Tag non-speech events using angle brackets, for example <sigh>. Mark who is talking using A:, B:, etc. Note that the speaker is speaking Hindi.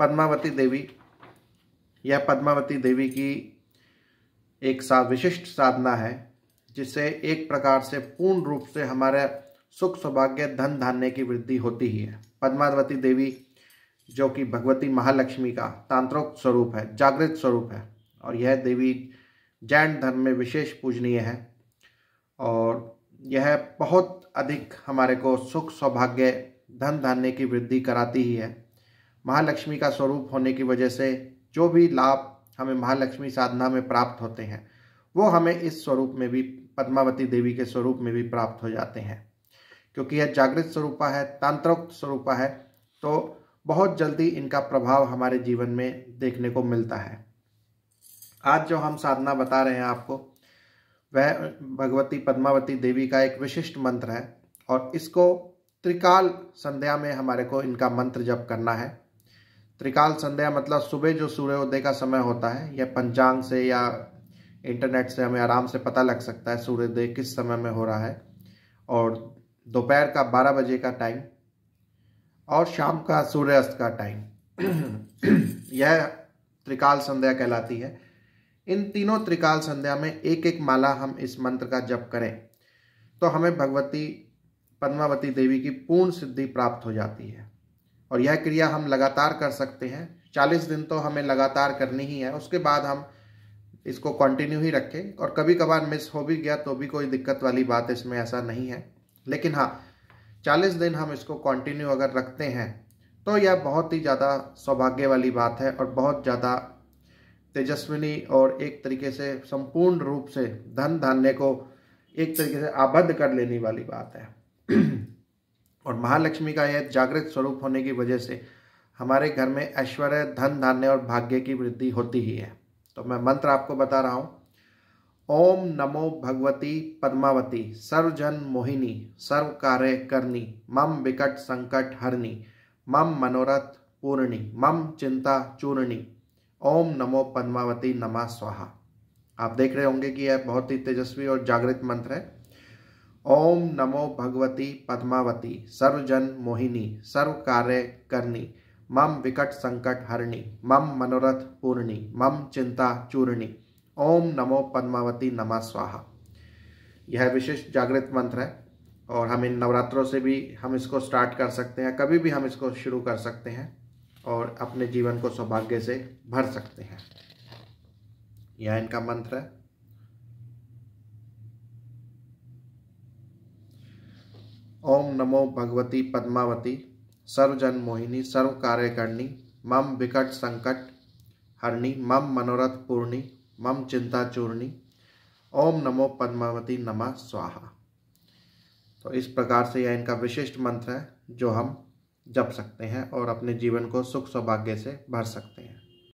A: पद्मावती देवी यह पद्मावती देवी की एक सा विशिष्ट साधना है जिससे एक प्रकार से पूर्ण रूप से हमारे सुख सौभाग्य धन धान्य की वृद्धि होती ही है पद्मावती देवी जो कि भगवती महालक्ष्मी का तांत्रिक स्वरूप है जागृत स्वरूप है और यह देवी जैन धर्म में विशेष पूजनीय है और यह बहुत अधिक हमारे को सुख सौभाग्य धन धान्य की वृद्धि कराती ही है महालक्ष्मी का स्वरूप होने की वजह से जो भी लाभ हमें महालक्ष्मी साधना में प्राप्त होते हैं वो हमें इस स्वरूप में भी पद्मावती देवी के स्वरूप में भी प्राप्त हो जाते हैं क्योंकि यह जागृत स्वरूपा है तांत्रोक्त स्वरूपा है तो बहुत जल्दी इनका प्रभाव हमारे जीवन में देखने को मिलता है आज जो हम साधना बता रहे हैं आपको वह भगवती पद्मावती देवी का एक विशिष्ट मंत्र है और इसको त्रिकाल संध्या में हमारे को इनका मंत्र जप करना है त्रिकाल संध्या मतलब सुबह जो सूर्योदय का समय होता है यह पंचांग से या इंटरनेट से हमें आराम से पता लग सकता है सूर्योदय किस समय में हो रहा है और दोपहर का बारह बजे का टाइम और शाम का सूर्यास्त का टाइम <clears throat> यह त्रिकाल संध्या कहलाती है इन तीनों त्रिकाल संध्या में एक एक माला हम इस मंत्र का जप करें तो हमें भगवती पद्मावती देवी की पूर्ण सिद्धि प्राप्त हो जाती है और यह क्रिया हम लगातार कर सकते हैं चालीस दिन तो हमें लगातार करनी ही है उसके बाद हम इसको कंटिन्यू ही रखें और कभी कभार मिस हो भी गया तो भी कोई दिक्कत वाली बात इसमें ऐसा नहीं है लेकिन हाँ चालीस दिन हम इसको कंटिन्यू अगर रखते हैं तो यह बहुत ही ज़्यादा सौभाग्य वाली बात है और बहुत ज़्यादा तेजस्विनी और एक तरीके से संपूर्ण रूप से धन धान्य को एक तरीके से आबद्ध कर लेने वाली बात है और महालक्ष्मी का यह जागृत स्वरूप होने की वजह से हमारे घर में ऐश्वर्य धन धान्य और भाग्य की वृद्धि होती ही है तो मैं मंत्र आपको बता रहा हूँ ओम नमो भगवती पद्मावती सर्वजन मोहिनी सर्व कार्य करनी मम विकट संकट हरनी मम मनोरथ पूर्णी मम चिंता चूर्णी ओम नमो पद्मावती नमा स्वाहा आप देख रहे होंगे कि यह बहुत ही तेजस्वी और जागृत मंत्र है ओम नमो भगवती पद्मावती सर्वजन मोहिनी सर्व कार्य करनी मम विकट संकट हरणी मम मनोरथ पूर्णी मम चिंता चूर्णी ओम नमो पद्मावती नमः स्वाहा यह विशिष्ट जागृत मंत्र है और हम इन नवरात्रों से भी हम इसको स्टार्ट कर सकते हैं कभी भी हम इसको शुरू कर सकते हैं और अपने जीवन को सौभाग्य से भर सकते हैं यह इनका मंत्र है ओम नमो भगवती पद्मावती सर्वजन मोहिनी सर्व कार्यकर्णी मम विकट संकट हरणी मम मनोरथ पूर्णी मम चिंता चूर्णी ओम नमो पद्मावती नमः स्वाहा तो इस प्रकार से यह इनका विशिष्ट मंत्र है जो हम जप सकते हैं और अपने जीवन को सुख सौभाग्य से भर सकते हैं